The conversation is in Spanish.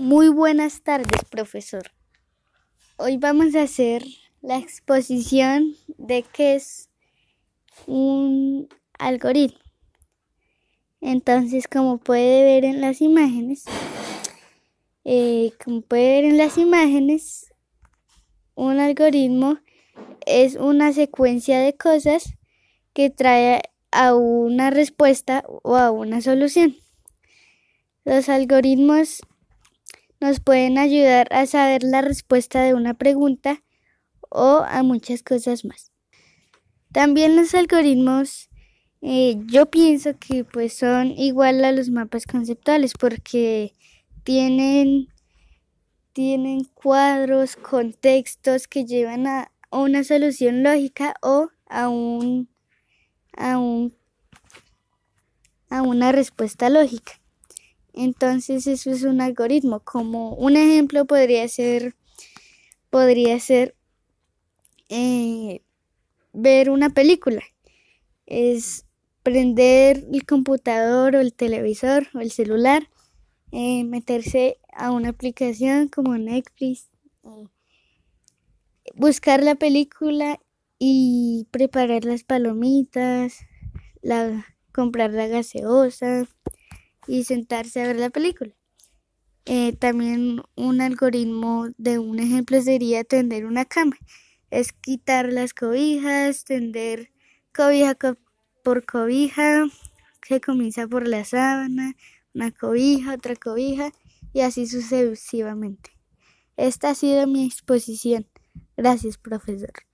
Muy buenas tardes, profesor. Hoy vamos a hacer la exposición de qué es un algoritmo. Entonces, como puede ver en las imágenes, eh, como puede ver en las imágenes, un algoritmo es una secuencia de cosas que trae a una respuesta o a una solución. Los algoritmos nos pueden ayudar a saber la respuesta de una pregunta o a muchas cosas más. También los algoritmos eh, yo pienso que pues son igual a los mapas conceptuales porque tienen, tienen cuadros, contextos que llevan a una solución lógica o a una respuesta lógica. Entonces eso es un algoritmo. Como un ejemplo podría ser, podría ser eh, ver una película. Es prender el computador o el televisor o el celular, eh, meterse a una aplicación como Netflix, eh, buscar la película y preparar las palomitas, la, comprar la gaseosa y sentarse a ver la película. Eh, también un algoritmo de un ejemplo sería tender una cama. Es quitar las cobijas, tender cobija por cobija, que comienza por la sábana, una cobija, otra cobija y así sucesivamente. Esta ha sido mi exposición. Gracias, profesor.